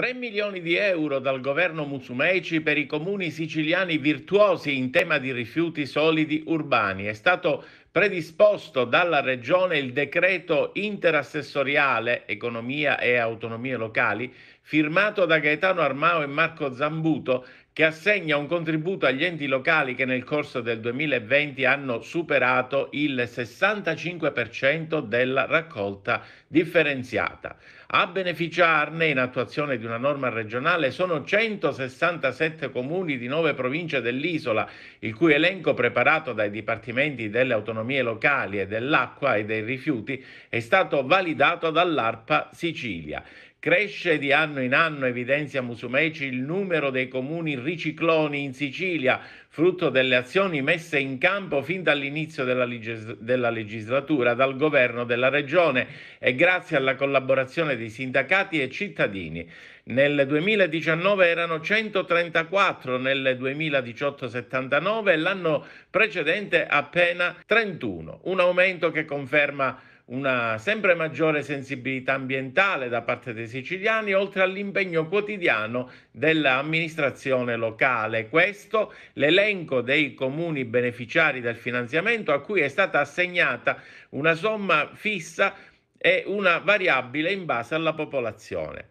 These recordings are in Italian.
3 milioni di euro dal governo Musumeci per i comuni siciliani virtuosi in tema di rifiuti solidi urbani. È stato predisposto dalla Regione il decreto interassessoriale Economia e Autonomie Locali, firmato da Gaetano Armao e Marco Zambuto, che assegna un contributo agli enti locali che nel corso del 2020 hanno superato il 65% della raccolta differenziata. A beneficiarne, in attuazione di una norma regionale, sono 167 comuni di nove province dell'isola, il cui elenco preparato dai dipartimenti delle autonomie economie locali e dell'acqua e dei rifiuti è stato validato dall'ARPA Sicilia Cresce di anno in anno, evidenzia Musumeci, il numero dei comuni ricicloni in Sicilia, frutto delle azioni messe in campo fin dall'inizio della, legis- della, legislatura dal governo della regione e grazie alla collaborazione di sindacati e cittadini. Nel 2019 erano 134, nel 2018 79 e l'anno precedente appena 31, un aumento che conferma una sempre maggiore sensibilità ambientale da parte dei siciliani, oltre all'impegno quotidiano dell'amministrazione locale. Questo l'elenco dei comuni beneficiari del finanziamento a cui è stata assegnata una somma fissa e una variabile in base alla popolazione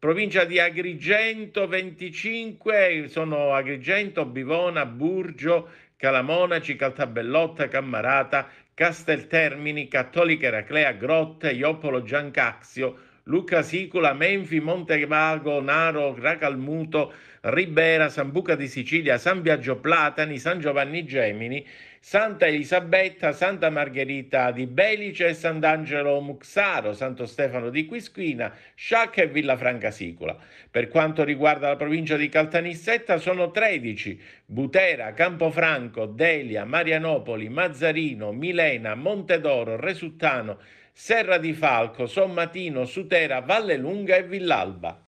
provincia di Agrigento 25, sono Agrigento, Bivona, Burgio, Calamonaci, Caltabellotta, Cammarata, Casteltermini, Cattolica Eraclea, Grotte, Iopolo, Giancaxio, Luca Sicula, Menfi, Montevago, Naro, Gracalmuto, Ribera, Sambuca di Sicilia, San Biagio Platani, San Giovanni Gemini, Santa Elisabetta, Santa Margherita di Belice, Sant'Angelo Muxaro, Santo Stefano di Quisquina, Sciacca e Villa Franca Sicula. Per quanto riguarda la provincia di Caltanissetta sono 13, Butera, Campofranco, Delia, Marianopoli, Mazzarino, Milena, Montedoro, Resuttano, Serra di Falco, Sommatino, Sutera, Valle Lunga e Villalba.